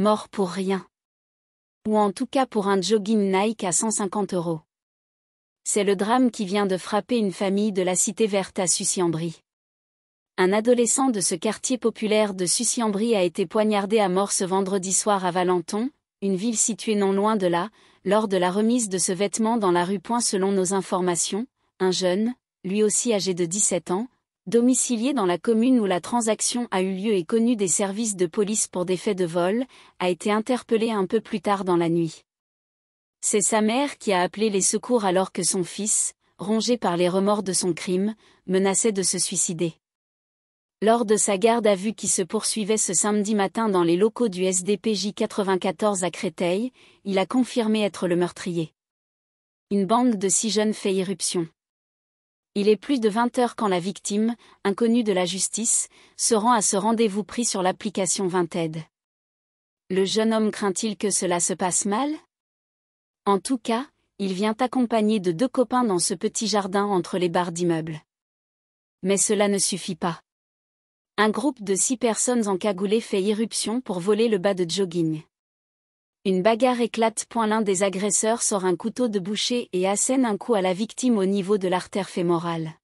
Mort pour rien. Ou en tout cas pour un jogging Nike à 150 euros. C'est le drame qui vient de frapper une famille de la cité verte à sucy Un adolescent de ce quartier populaire de sucy a été poignardé à mort ce vendredi soir à Valenton, une ville située non loin de là, lors de la remise de ce vêtement dans la rue Point selon nos informations, un jeune, lui aussi âgé de 17 ans, domicilié dans la commune où la transaction a eu lieu et connu des services de police pour des faits de vol, a été interpellé un peu plus tard dans la nuit. C'est sa mère qui a appelé les secours alors que son fils, rongé par les remords de son crime, menaçait de se suicider. Lors de sa garde à vue qui se poursuivait ce samedi matin dans les locaux du SDPJ 94 à Créteil, il a confirmé être le meurtrier. Une bande de six jeunes fait irruption. Il est plus de 20 heures quand la victime, inconnue de la justice, se rend à ce rendez-vous pris sur l'application Vinted. Le jeune homme craint-il que cela se passe mal En tout cas, il vient accompagné de deux copains dans ce petit jardin entre les barres d'immeubles. Mais cela ne suffit pas. Un groupe de six personnes en encagoulées fait irruption pour voler le bas de jogging. Une bagarre éclate. L'un des agresseurs sort un couteau de boucher et assène un coup à la victime au niveau de l'artère fémorale.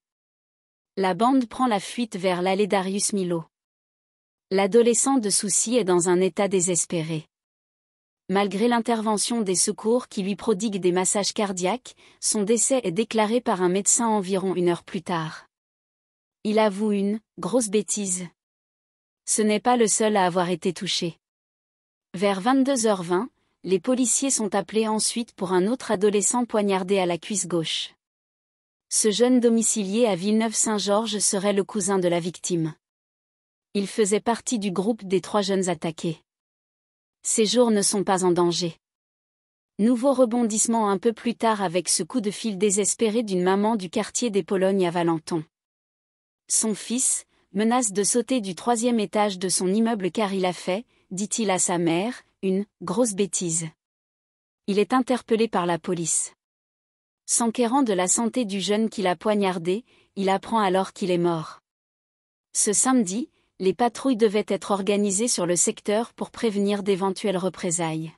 La bande prend la fuite vers l'allée Darius Milo. L'adolescent de souci est dans un état désespéré. Malgré l'intervention des secours qui lui prodiguent des massages cardiaques, son décès est déclaré par un médecin environ une heure plus tard. Il avoue une grosse bêtise. Ce n'est pas le seul à avoir été touché. Vers 22h20, les policiers sont appelés ensuite pour un autre adolescent poignardé à la cuisse gauche. Ce jeune domicilié à Villeneuve-Saint-Georges serait le cousin de la victime. Il faisait partie du groupe des trois jeunes attaqués. Ses jours ne sont pas en danger. Nouveau rebondissement un peu plus tard avec ce coup de fil désespéré d'une maman du quartier des Polognes à Valenton. Son fils menace de sauter du troisième étage de son immeuble car il a fait, dit-il à sa mère, une grosse bêtise. Il est interpellé par la police. S'enquérant de la santé du jeune qu'il a poignardé, il apprend alors qu'il est mort. Ce samedi, les patrouilles devaient être organisées sur le secteur pour prévenir d'éventuelles représailles.